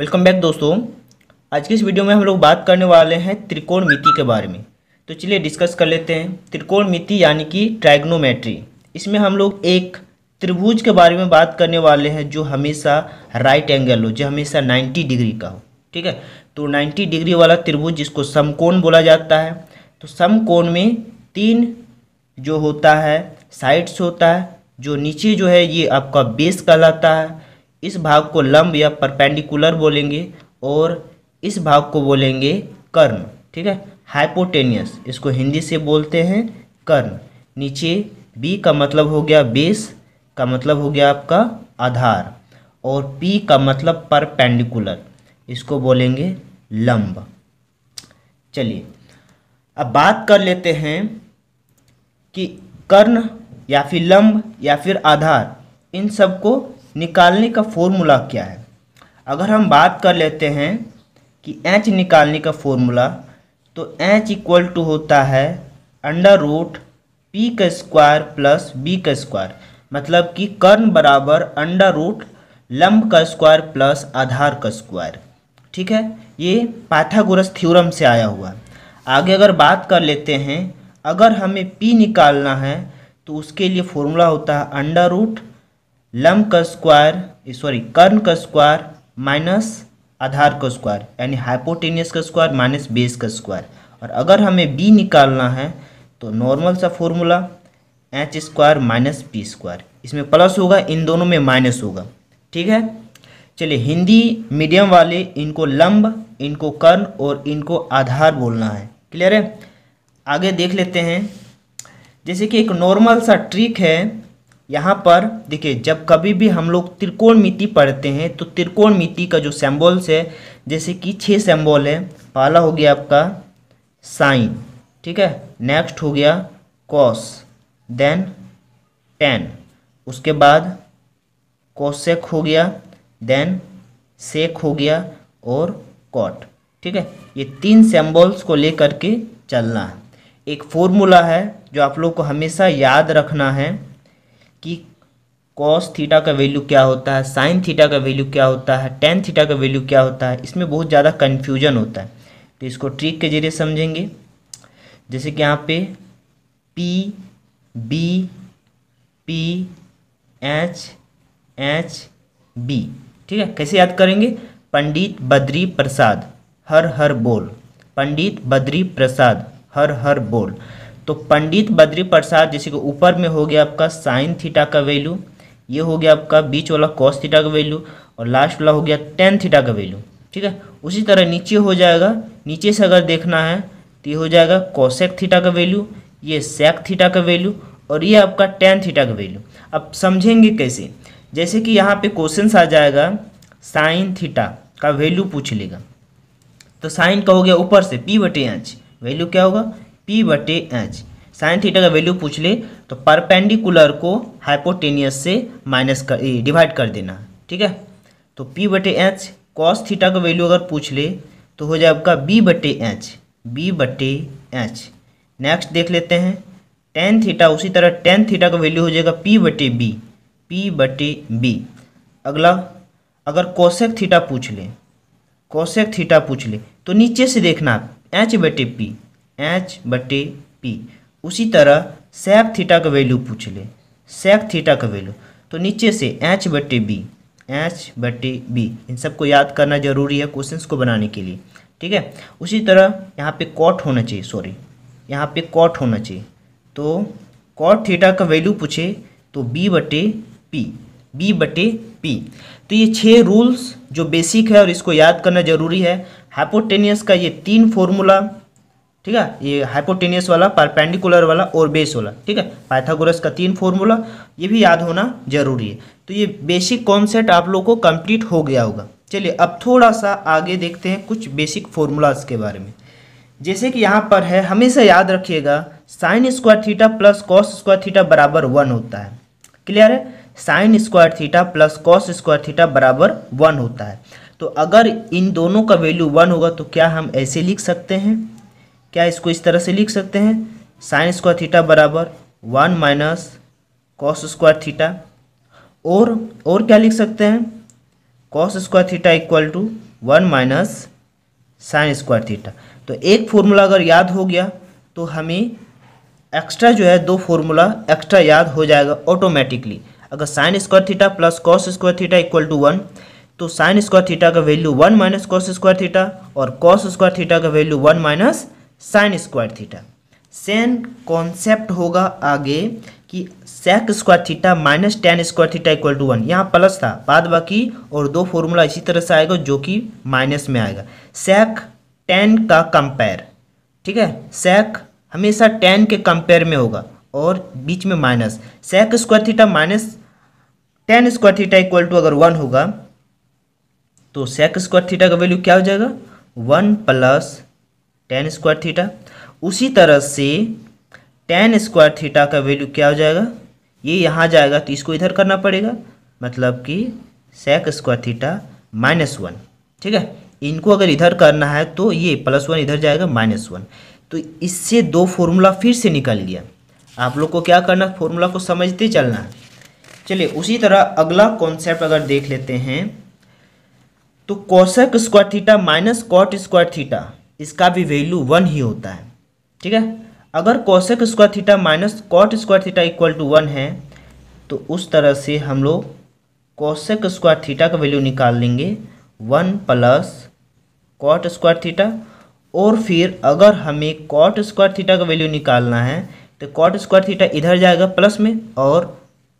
welcome back दोस्तों आज के इस वीडियो में हम लोग बात करने वाले हैं त्रिकोण मिति के बारे में तो चलिए डिस्कस कर लेते हैं त्रिकोण मिति यानी कि ट्राइग्नोमेट्री इसमें हम लोग एक त्रिभुज के बारे में बात करने वाले हैं जो हमेशा राइट एंगल हो जो हमेशा 90 डिग्री का हो ठीक है तो 90 डिग्री वाला त्रिभुज जिसको समकोण बोला जाता है तो समकोण में तीन जो होता है साइड्स होता है जो नीचे जो है ये आपका बेस कहलाता है इस भाग को लंब या परपेंडिकुलर बोलेंगे और इस भाग को बोलेंगे कर्ण ठीक है हाइपोटेनियस इसको हिंदी से बोलते हैं कर्ण नीचे बी का मतलब हो गया बेस का मतलब हो गया आपका आधार और पी का मतलब परपेंडिकुलर इसको बोलेंगे लंब चलिए अब बात कर लेते हैं कि कर्ण या फिर लंब या फिर आधार इन सब को निकालने का फॉर्मूला क्या है अगर हम बात कर लेते हैं कि एच निकालने का फॉर्मूला तो एच इक्वल टू होता है अंडर रूट पी का स्क्वायर प्लस बी का स्क्वायर मतलब कि कर्ण बराबर अंडर रूट लंब का स्क्वायर प्लस आधार का स्क्वायर ठीक है ये पाथागोरस थ्योरम से आया हुआ आगे अगर बात कर लेते हैं अगर हमें पी निकालना है तो उसके लिए फॉर्मूला होता है अंडर रूट लम्ब का स्क्वायर सॉरी कर्ण का स्क्वायर माइनस आधार का स्क्वायर यानी हाइपोटेनियस का स्क्वायर माइनस बेस का स्क्वायर और अगर हमें बी निकालना है तो नॉर्मल सा formula H square minus P square इसमें प्लस होगा इन दोनों में माइनस होगा ठीक है चलिए हिंदी मीडियम वाले इनको लंब इनको कर्ण और इनको आधार बोलना है क्लियर है आगे देख लेते हैं जैसे कि एक नॉर्मल सा ट्रिक है यहाँ पर देखिए जब कभी भी हम लोग त्रिकोण मिति पढ़ते हैं तो त्रिकोण मिति का जो सेम्बॉल्स है जैसे कि छः सेम्बॉल है पहला हो गया आपका साइन ठीक है नेक्स्ट हो गया कॉस देन टेन उसके बाद कोसेक हो गया देन सेक हो गया और कॉट ठीक है ये तीन सेम्बॉल्स को लेकर के चलना है एक फॉर्मूला है जो आप लोग को हमेशा याद रखना है कि कॉस थीटा का वैल्यू क्या होता है साइन थीटा का वैल्यू क्या होता है टेन थीटा का वैल्यू क्या होता है इसमें बहुत ज़्यादा कन्फ्यूजन होता है तो इसको ट्रिक के जरिए समझेंगे जैसे कि यहाँ पे P B P H H B ठीक है कैसे याद करेंगे पंडित बद्री प्रसाद हर हर बोल पंडित बद्री प्रसाद हर हर बोल तो पंडित बद्री प्रसाद जैसे कि ऊपर में हो गया आपका साइन थीटा का वैल्यू ये हो गया आपका बीच वाला कॉस थीटा का वैल्यू और लास्ट वाला हो गया टेन थीटा का वैल्यू ठीक है उसी तरह नीचे हो जाएगा नीचे से अगर देखना है तो ये हो जाएगा कॉसेक थीटा का वैल्यू ये सेक थीटा का वैल्यू और ये आपका टेन थीटा का वैल्यू अब समझेंगे कैसे जैसे कि यहाँ पे क्वेश्चन आ जाएगा साइन थीटा का वैल्यू पूछ लेगा तो साइन का हो गया ऊपर से पी बटे एच वैल्यू क्या होगा पी बटे एच साइन थीटा का वैल्यू पूछ ले तो परपेंडिकुलर को हाइपोटेनियस से माइनस कर डिवाइड कर देना ठीक है तो पी बटे एच कॉस थीटा का वैल्यू अगर पूछ ले तो हो जाए आपका बी बटे एच बी बटे एच नेक्स्ट देख लेते हैं टेन थीटा उसी तरह टेन थीटा का वैल्यू हो जाएगा पी बटे बी पी बटे बी अगला अगर कोशेक थीटा पूछ ले कोशेक थीटा पूछ ले तो नीचे से देखना आप एच बटे पी एच बटे पी उसी तरह सेक थीटा का वैल्यू पूछ ले सेक थीटा का वैल्यू तो नीचे से एच बटे बी एच बटे बी इन सबको याद करना जरूरी है क्वेश्चंस को बनाने के लिए ठीक है उसी तरह यहाँ पे कॉट होना चाहिए सॉरी यहाँ पे कॉट होना चाहिए तो कॉट थीटा का वैल्यू पूछे तो बी बटे पी बी बटे पी तो ये छः रूल्स जो बेसिक है और इसको याद करना जरूरी है हाइपोटेनियस का ये तीन फॉर्मूला ठीक है ये हाइपोटेनियस वाला परपेंडिकुलर वाला और बेस वाला ठीक है पाइथागोरस का तीन फॉर्मूला ये भी याद होना जरूरी है तो ये बेसिक कॉन्सेप्ट आप लोग को कंप्लीट हो गया होगा चलिए अब थोड़ा सा आगे देखते हैं कुछ बेसिक फॉर्मूलाज के बारे में जैसे कि यहाँ पर है हमेशा याद रखिएगा sine square theta plus cos square theta बराबर वन होता है क्लियर है sine square theta plus cos square theta बराबर वन होता है तो अगर इन दोनों का वैल्यू वन होगा तो क्या हम ऐसे लिख सकते हैं क्या इसको इस तरह से लिख सकते हैं साइन स्क्वायर थीटा बराबर one minus cos square theta और और क्या लिख सकते हैं cos square theta equal to one minus sine square theta तो एक फॉर्मूला अगर याद हो गया तो हमें एक्स्ट्रा जो है दो फॉर्मूला एक्स्ट्रा याद हो जाएगा ऑटोमेटिकली अगर sine square theta plus cos square theta equal to one तो साइन स्क्वायर थीटा का value one minus cos square theta और कॉस स्क्वायर थीटा का value one minus sine square theta same concept होगा आगे कि sec square theta minus tan square theta equal to one यहाँ plus था बाद बाकी और दो फॉर्मूला इसी तरह से आएगा जो कि माइनस में आएगा सेक टेन का कंपेयर ठीक है सेक हमेशा टेन के कंपेयर में होगा और बीच में minus sec square theta minus tan square theta equal to अगर वन होगा तो सेक स्क्वायर थीटा का वैल्यू क्या हो जाएगा one plus tan square theta उसी तरह से टेन स्क्वायर थीटा का वैल्यू क्या हो जाएगा ये यहाँ जाएगा तो इसको इधर करना पड़ेगा मतलब कि sec square theta minus one ठीक है इनको अगर इधर करना है तो ये प्लस वन इधर जाएगा माइनस वन तो इससे दो फॉर्मूला फिर से निकल गया आप लोग को क्या करना फॉर्मूला को समझते चलना है चलिए उसी तरह अगला कॉन्सेप्ट अगर देख लेते हैं तो cosec square theta minus cot square theta इसका भी वैल्यू वन ही होता है ठीक है अगर cosec square theta minus cot square theta equal to one है तो उस तरह से हम लोग कौशक स्क्वायर थीटा का वैल्यू निकाल लेंगे one plus cot square theta और फिर अगर हमें कॉट स्क्वायर थीटा का वैल्यू निकालना है तो कॉट स्क्वायर थीटा इधर जाएगा प्लस में और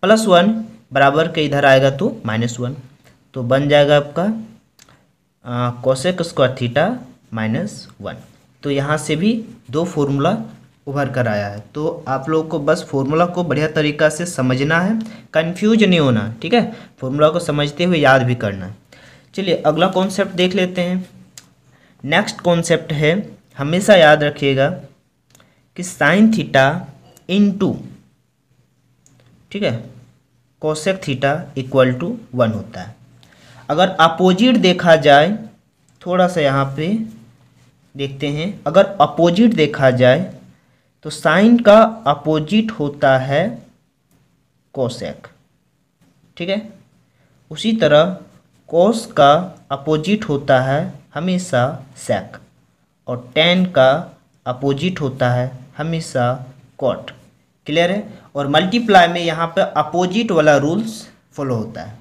प्लस वन बराबर के इधर आएगा तो माइनस वन तो बन जाएगा आपका cosec square theta minus one तो यहाँ से भी दो फॉर्मूला उभर कर आया है तो आप लोग को बस फॉर्मूला को बढ़िया तरीका से समझना है कन्फ्यूज नहीं होना ठीक है फॉर्मूला को समझते हुए याद भी करना है चलिए अगला कॉन्सेप्ट देख लेते हैं नेक्स्ट कॉन्सेप्ट है हमेशा याद रखिएगा कि साइन थीटा इन टू ठीक है cosec theta equal to one होता है अगर अपोजिट देखा जाए थोड़ा सा यहाँ पे देखते हैं अगर अपोजिट देखा जाए तो साइन का अपोजिट होता है कोशेक ठीक है उसी तरह कोस का अपोजिट होता है हमेशा सेक और टेन का अपोजिट होता है हमेशा कॉट क्लियर है और मल्टीप्लाई में यहाँ पर अपोजिट वाला रूल्स फॉलो होता है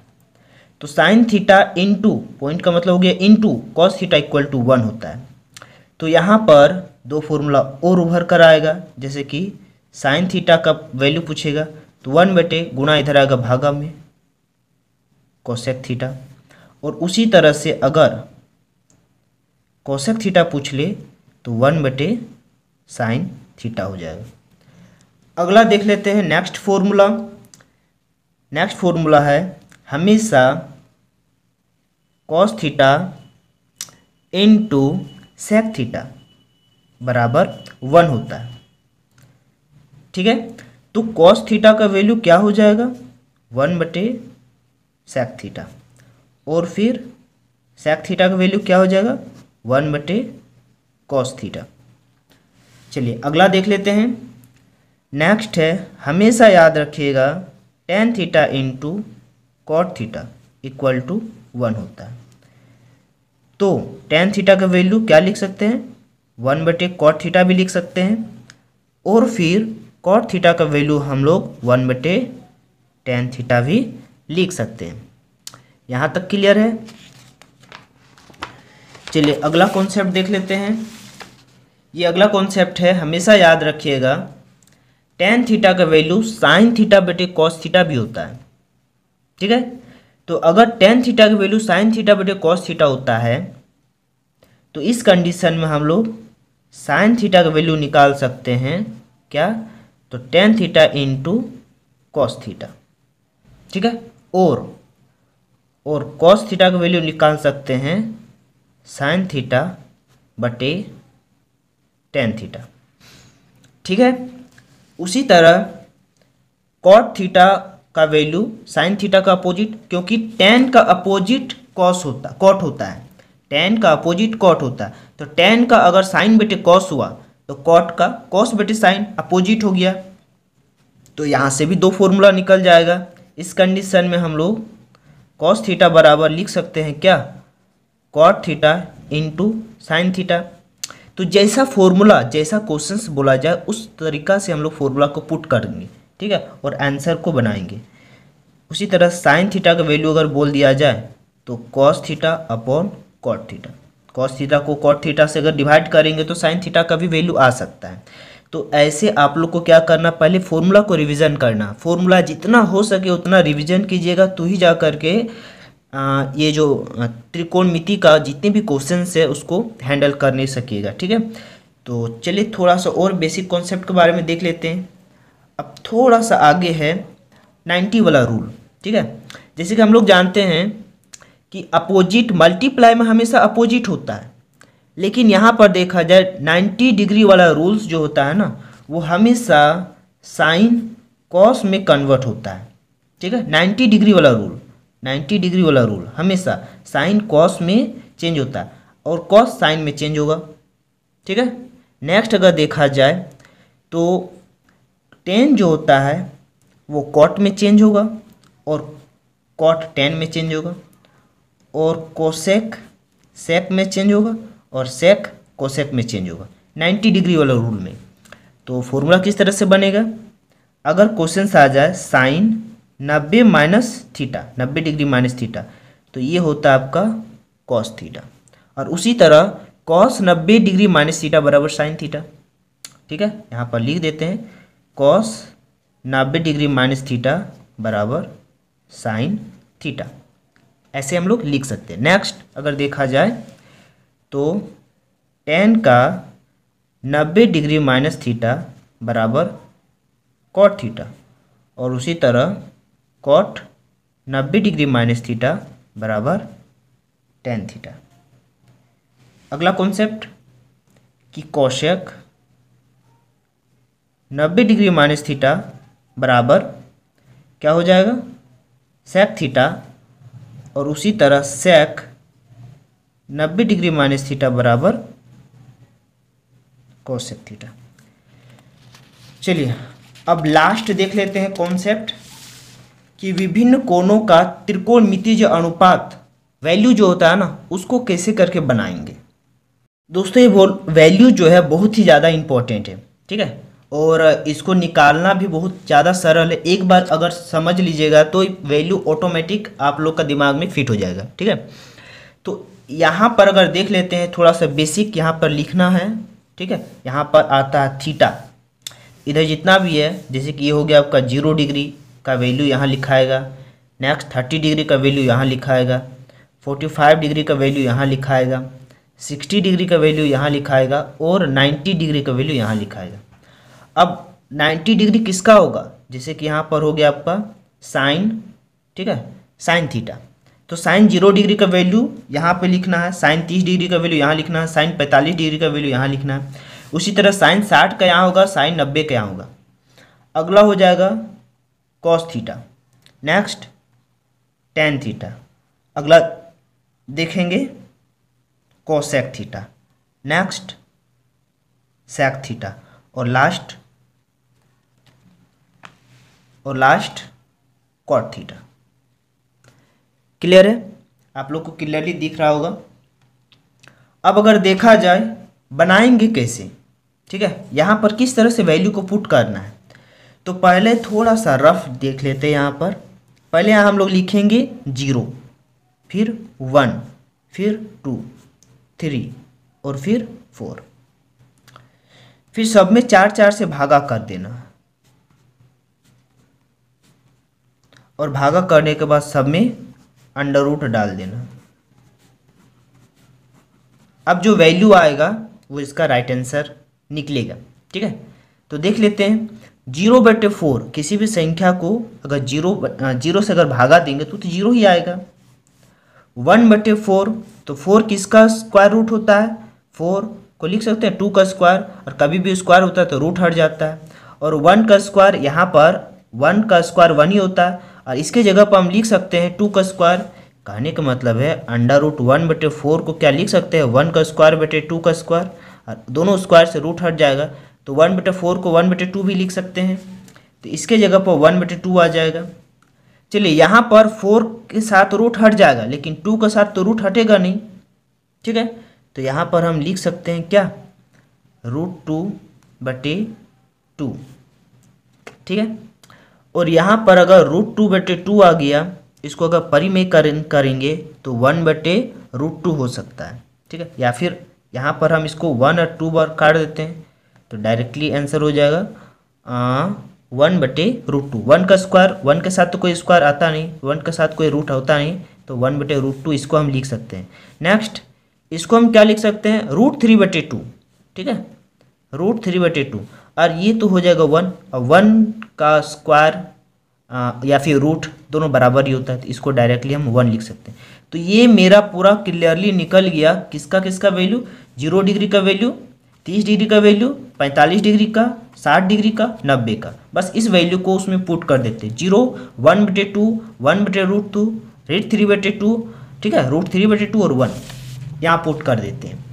तो sine theta into point का मतलब हो गया into cos theta equal to one होता है तो यहाँ पर दो फॉर्मूला और उभर कर आएगा जैसे कि साइन थीटा का वैल्यू पूछेगा तो वन बटे गुणा इधर आएगा भागा में कोसेक थीटा और उसी तरह से अगर कोसेक थीटा पूछ ले तो वन बटे साइन थीटा हो जाएगा अगला देख लेते हैं नेक्स्ट फॉर्मूला नेक्स्ट फॉर्मूला है हमेशा cos theta into sec theta बराबर वन होता है ठीक है तो कॉस थीटा का वैल्यू क्या हो जाएगा वन बटे सेक थीटा और फिर सेक थीटा का वैल्यू क्या हो जाएगा वन बटे कॉस थीटा चलिए अगला देख लेते हैं नेक्स्ट है हमेशा याद रखिएगा tan theta into cot theta equal to one होता है तो टेन थीटा का वैल्यू क्या लिख सकते हैं वन बटे कॉट थीटा भी लिख सकते हैं और फिर कॉट थीटा का वैल्यू हम लोग वन बटे टेन थीटा भी लिख सकते हैं यहाँ तक क्लियर है चलिए अगला कॉन्सेप्ट देख लेते हैं ये अगला कॉन्सेप्ट है हमेशा याद रखिएगा टेन थीटा का वैल्यू साइन थीटा बटे कॉस थीटा भी होता है ठीक है तो अगर टेन थीटा की वैल्यू साइन थीटा बटे कॉस थीटा होता है तो इस कंडीशन में हम लोग साइन थीटा का वैल्यू निकाल सकते हैं क्या तो tan theta into cos theta ठीक है और और कॉस थीटा का वैल्यू निकाल सकते हैं साइन थीटा बटे टेन थीटा ठीक है उसी तरह कॉट थीटा का वैल्यू साइन थीटा का अपोजिट क्योंकि टेन का अपोजिट कॉस होता कॉट होता है टेन का अपोजिट कॉट होता है तो टेन का अगर साइन बेटे कॉस हुआ तो कॉट का कॉस बेटे साइन अपोजिट हो गया तो यहाँ से भी दो फॉर्मूला निकल जाएगा इस कंडीशन में हम लोग कॉस थीटा बराबर लिख सकते हैं क्या cot theta into sine theta तो जैसा फॉर्मूला जैसा क्वेश्चंस बोला जाए उस तरीका से हम लोग फॉर्मूला को पुट करेंगे ठीक है और आंसर को बनाएंगे उसी तरह साइन थीटा का वैल्यू अगर बोल दिया जाए तो cos theta upon cot theta cos theta को कॉट थीटा से अगर डिवाइड करेंगे तो साइन थीटा का भी वैल्यू आ सकता है तो ऐसे आप लोग को क्या करना पहले फॉर्मूला को रिवीजन करना फॉर्मूला जितना हो सके उतना रिवीजन कीजिएगा तो ही जा करके आ, ये जो मिति का जितने भी क्वेश्चन है उसको हैंडल करने सकिएगा ठीक है तो चलिए थोड़ा सा और बेसिक कॉन्सेप्ट के बारे में देख लेते हैं अब थोड़ा सा आगे है नाइन्टी वाला रूल ठीक है जैसे कि हम लोग जानते हैं कि अपोजिट मल्टीप्लाई में हमेशा अपोजिट होता है लेकिन यहाँ पर देखा जाए नाइन्टी डिग्री वाला रूल्स जो होता है ना वो हमेशा साइन कॉस में कन्वर्ट होता है ठीक है नाइन्टी डिग्री वाला रूल नाइन्टी डिग्री वाला रूल हमेशा साइन कॉस में चेंज होता है और कॉस साइन में चेंज होगा ठीक है नेक्स्ट अगर देखा जाए तो टेन जो होता है वो कॉट में चेंज होगा और कॉट टेन में चेंज होगा और कोसेक सेक में चेंज होगा और सेक कोसेक में चेंज होगा नाइन्टी डिग्री वाला रूल में तो फॉर्मूला किस तरह से बनेगा अगर क्वेश्चन आ जाए साइन नब्बे माइनस थीटा नब्बे डिग्री माइनस थीटा तो ये होता है आपका कॉस थीटा और उसी तरह कॉस नब्बे डिग्री माइनस थीटा बराबर साइन थीटा ठीक है यहाँ पर लिख देते हैं कॉस नब्बे डिग्री माइनस थीटा बराबर साइन थीटा ऐसे हम लोग लिख सकते हैं नेक्स्ट अगर देखा जाए तो टेन का नब्बे डिग्री माइनस थीटा बराबर कॉट थीटा और उसी तरह कॉट नब्बे डिग्री माइनस थीटा बराबर टेन थीटा अगला कॉन्सेप्ट कि कौशक नब्बे डिग्री माइनस थीटा बराबर क्या हो जाएगा सेक थीटा और उसी तरह सेक नब्बे डिग्री माइनस थीटा बराबर कोसेक थीटा चलिए अब लास्ट देख लेते हैं कॉन्सेप्ट कि विभिन्न कोणों का मिति जो अनुपात वैल्यू जो होता है ना उसको कैसे करके बनाएंगे दोस्तों ये वैल्यू जो है बहुत ही ज़्यादा इम्पोर्टेंट है ठीक है और इसको निकालना भी बहुत ज़्यादा सरल है एक बार अगर समझ लीजिएगा तो वैल्यू ऑटोमेटिक आप लोग का दिमाग में फिट हो जाएगा ठीक है तो यहाँ पर अगर देख लेते हैं थोड़ा सा बेसिक यहाँ पर लिखना है ठीक है यहाँ पर आता है थीटा इधर जितना भी है जैसे कि ये हो गया आपका जीरो डिग्री का वैल्यू यहाँ लिखाएगा नेक्स्ट थर्टी डिग्री का वैल्यू यहाँ लिखाएगा फोर्टी फाइव डिग्री का वैल्यू यहाँ लिखाएगा सिक्सटी डिग्री का वैल्यू यहाँ लिखाएगा और नाइन्टी डिग्री का वैल्यू यहाँ लिखाएगा अब 90 डिग्री किसका होगा जैसे कि यहाँ पर हो गया आपका साइन ठीक है साइन थीटा तो साइन जीरो डिग्री का वैल्यू यहाँ पे लिखना है साइन तीस डिग्री का वैल्यू यहाँ लिखना है साइन पैंतालीस डिग्री का वैल्यू यहाँ लिखना है उसी तरह साइन साठ का यहाँ होगा साइन नब्बे का यहाँ होगा अगला हो जाएगा cos theta next tan theta अगला देखेंगे cosec theta next sec theta और लास्ट और लास्ट कॉट थीटा क्लियर है आप लोग को क्लियरली दिख रहा होगा अब अगर देखा जाए बनाएंगे कैसे ठीक है यहाँ पर किस तरह से वैल्यू को पुट करना है तो पहले थोड़ा सा रफ देख लेते हैं यहाँ पर पहले यहाँ हम लोग लिखेंगे जीरो फिर वन फिर टू थ्री और फिर फोर फिर सब में चार चार से भागा कर देना और भागा करने के बाद सब में अंडर रूट डाल देना अब जो वैल्यू आएगा वो इसका राइट आंसर निकलेगा ठीक है तो देख लेते हैं जीरो बटे फोर किसी भी संख्या को अगर जीरो जीरो से अगर भागा देंगे तो तो जीरो ही आएगा वन बटे फोर तो फोर किसका स्क्वायर रूट होता है फोर को लिख सकते हैं टू का स्क्वायर और कभी भी स्क्वायर होता है तो रूट हट जाता है और वन का स्क्वायर यहाँ पर वन का स्क्वायर वन ही होता है और इसके जगह पर हम लिख सकते हैं टू का स्क्वायर कहने का मतलब है अंडर रूट वन बटे फोर को क्या लिख सकते हैं वन का स्क्वायर बटे टू का स्क्वायर और दोनों स्क्वायर से रूट हट जाएगा तो वन बटे फोर को वन बटे टू भी लिख सकते हैं तो इसके जगह पर वन बटे टू आ जाएगा चलिए यहाँ पर फोर के साथ रूट हट जाएगा लेकिन टू के साथ तो रूट हटेगा नहीं ठीक है तो यहाँ पर हम लिख सकते हैं क्या रूट टू बटे टू ठीक है और यहाँ पर अगर रूट टू बटे टू आ गया इसको अगर परी में करेंगे तो वन बटे रूट टू हो सकता है ठीक है या फिर यहाँ पर हम इसको वन और टू बार काट देते हैं तो डायरेक्टली आंसर हो जाएगा आ, वन बटे रूट टू वन का स्क्वायर वन के साथ तो कोई स्क्वायर आता नहीं वन के साथ कोई रूट होता नहीं तो वन बटे रूट टू इसको हम लिख सकते हैं नेक्स्ट इसको हम क्या लिख सकते हैं रूट थ्री बटे टू ठीक है रूट थ्री बटे टू और ये तो हो जाएगा वन और वन का स्क्वायर या फिर रूट दोनों बराबर ही होता है तो इसको डायरेक्टली हम वन लिख सकते हैं तो ये मेरा पूरा क्लियरली निकल गया किसका किसका वैल्यू जीरो डिग्री का वैल्यू तीस डिग्री का वैल्यू पैंतालीस डिग्री का साठ डिग्री का नब्बे का बस इस वैल्यू को उसमें पुट कर देते हैं जीरो वन बटे टू वन बटे रूट टू रेट थ्री बटे टू ठीक है रूट थ्री बटे टू और वन यहाँ पुट कर देते हैं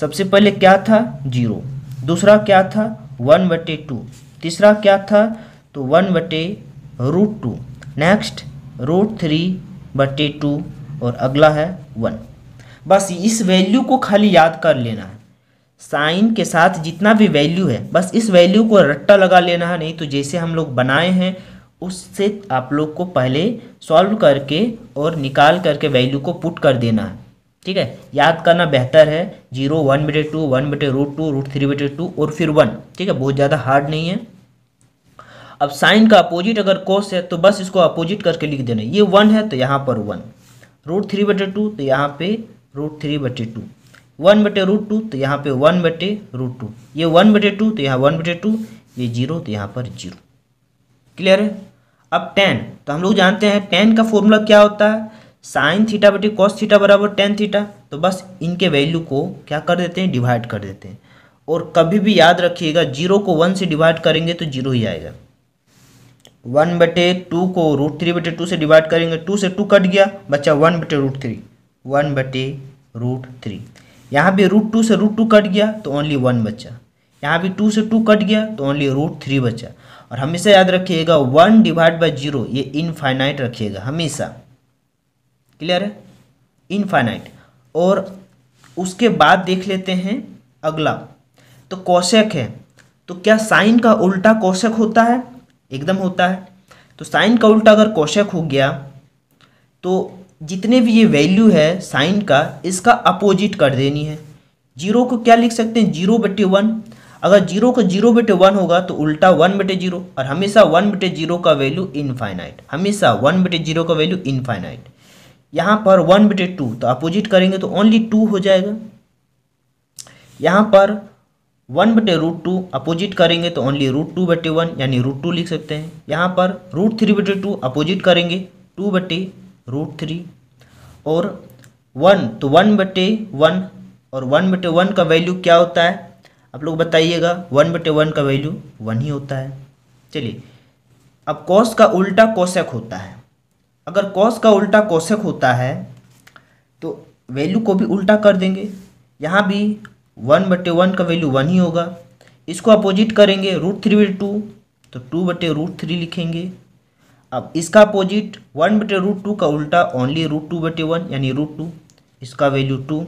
सबसे पहले क्या था जीरो दूसरा क्या था वन बटे टू तीसरा क्या था तो वन बटे root two next root three बटे टू और अगला है वन बस इस वैल्यू को खाली याद कर लेना है साइन के साथ जितना भी वैल्यू है बस इस वैल्यू को रट्टा लगा लेना है नहीं तो जैसे हम लोग बनाए हैं उससे आप लोग को पहले सॉल्व करके और निकाल करके वैल्यू को पुट कर देना है ठीक है याद करना बेहतर है जीरो वन बटे टू वन बटे रूट टू रूट थ्री बटे टू और फिर वन ठीक है बहुत ज़्यादा हार्ड नहीं है अब साइन का अपोजिट अगर कोस है तो बस इसको अपोजिट करके लिख देना ये वन है तो यहाँ पर वन रूट थ्री बटे टू तो यहाँ पे रूट थ्री बटे टू वन बटे रूट टू तो यहाँ पे वन बटे रूट टू ये वन बटे टू तो यहाँ वन बटे टू ये जीरो तो यहाँ पर जीरो क्लियर है अब टेन तो हम लोग जानते हैं टेन का फॉर्मूला क्या होता है साइन थीटा बटे कॉस थीटा बराबर टेन थीटा तो बस इनके वैल्यू को क्या कर देते हैं डिवाइड कर देते हैं और कभी भी याद रखिएगा जीरो को वन से डिवाइड करेंगे तो जीरो ही आएगा वन बटे टू को रूट थ्री बटे टू से डिवाइड करेंगे टू से टू कट गया बच्चा वन बटे रूट थ्री वन बटे रूट थ्री यहाँ भी रूट टू से रूट टू कट गया तो ओनली वन बच्चा यहाँ भी टू से टू कट गया तो ओनली रूट थ्री बच्चा और हमेशा याद रखिएगा वन डिवाइड बाई जीरो ये इनफाइनाइट रखिएगा हमेशा क्लियर है इनफाइनाइट और उसके बाद देख लेते हैं अगला तो कौशक है तो क्या साइन का उल्टा कौशक होता है एकदम होता है तो साइन का उल्टा अगर कौशक हो गया तो जितने भी ये वैल्यू है साइन का इसका अपोजिट कर देनी है जीरो को क्या लिख सकते हैं जीरो बटे वन अगर जीरो को जीरो बटे वन होगा तो उल्टा वन बटे जीरो और हमेशा वन बटे जीरो का वैल्यू इनफाइनाइट हमेशा वन बटे जीरो का वैल्यू इनफाइनाइट यहाँ पर वन बटे टू तो अपोजिट करेंगे तो ओनली टू हो जाएगा यहाँ पर वन बटे रूट टू अपोजिट करेंगे तो ओनली रूट टू बटे वन यानी रूट टू लिख सकते हैं यहाँ पर रूट थ्री बटे टू अपोजिट करेंगे टू बटे रूट थ्री और वन तो वन बटे वन और वन बटे वन का वैल्यू क्या होता है आप लोग बताइएगा वन बटे वन का वैल्यू वन ही होता है चलिए अब कॉस का उल्टा कोशक होता है अगर कॉस का उल्टा कोशक होता है तो वैल्यू को भी उल्टा कर देंगे यहाँ भी वन बटे वन का वैल्यू वन ही होगा इसको अपोजिट करेंगे रूट थ्री तो बटे टू तो टू बटे रूट थ्री लिखेंगे अब इसका अपोजिट वन बटे रूट टू का उल्टा ओनली रूट टू बटे वन यानी रूट टू इसका वैल्यू टू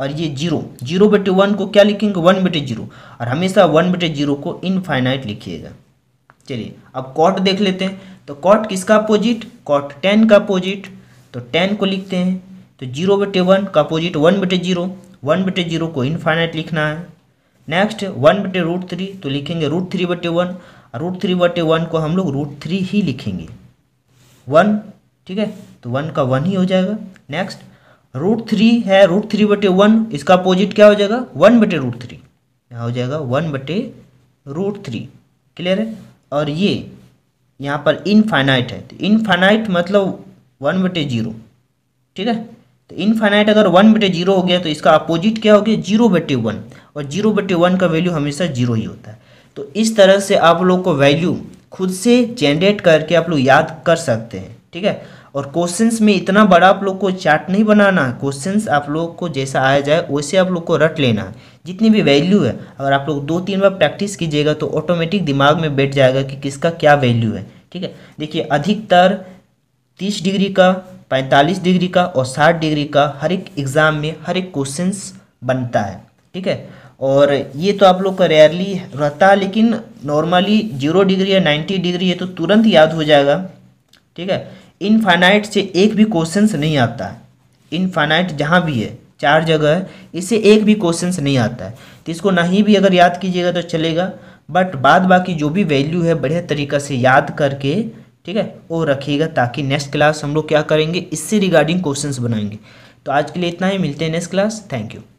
और ये जीरो जीरो बटे वन को क्या लिखेंगे वन बटे जीरो और हमेशा वन बटे जीरो को इनफाइनाइट लिखिएगा चलिए अब कॉट देख लेते हैं तो कॉट किसका अपोजिट कॉट टेन का अपोजिट तो टेन को लिखते हैं तो जीरो बटे वन का अपोजिट वन बटे जीरो वन बटे जीरो को इनफाइनाइट लिखना है नेक्स्ट वन बटे रूट थ्री तो लिखेंगे रूट थ्री बटे वन रूट थ्री बटे वन को हम लोग रूट थ्री ही लिखेंगे वन ठीक है तो वन का वन ही हो जाएगा नेक्स्ट रूट थ्री है रूट थ्री बटे वन इसका अपोजिट क्या हो जाएगा वन बटे रूट थ्री यहाँ हो जाएगा वन बटे रूट थ्री क्लियर है और ये यहाँ पर इनफाइनाइट है तो इनफाइनाइट मतलब वन बटे जीरो ठीक है तो इनफाइनाइट अगर वन बटे जीरो हो गया तो इसका अपोजिट क्या हो गया जीरो बटे वन और जीरो बटे वन का वैल्यू हमेशा जीरो ही होता है तो इस तरह से आप लोग को वैल्यू खुद से जनरेट करके आप लोग याद कर सकते हैं ठीक है और क्वेश्चंस में इतना बड़ा आप लोग को चार्ट नहीं बनाना है क्वेश्चंस आप लोग को जैसा आया जाए वैसे आप लोग को रट लेना है जितनी भी वैल्यू है अगर आप लोग दो तीन बार प्रैक्टिस कीजिएगा तो ऑटोमेटिक दिमाग में बैठ जाएगा कि किसका क्या वैल्यू है ठीक है देखिए अधिकतर तीस डिग्री का पैंतालीस डिग्री का और साठ डिग्री का हर एक एग्ज़ाम में हर एक क्वेश्चंस बनता है ठीक है और ये तो आप लोग का रेयरली रहता है लेकिन नॉर्मली जीरो डिग्री या नाइन्टी डिग्री है तो तुरंत याद हो जाएगा ठीक है इनफाइनाइट से एक भी क्वेश्चन नहीं आता है इनफाइनाइट जहाँ भी है चार जगह है इससे एक भी क्वेश्चन नहीं आता है तो इसको नहीं भी अगर याद कीजिएगा तो चलेगा बट बाद बाकी जो भी वैल्यू है बढ़िया तरीक़ा से याद करके ठीक है वो रखिएगा ताकि नेक्स्ट क्लास हम लोग क्या करेंगे इससे रिगार्डिंग क्वेश्चंस बनाएंगे तो आज के लिए इतना ही मिलते हैं नेक्स्ट क्लास थैंक यू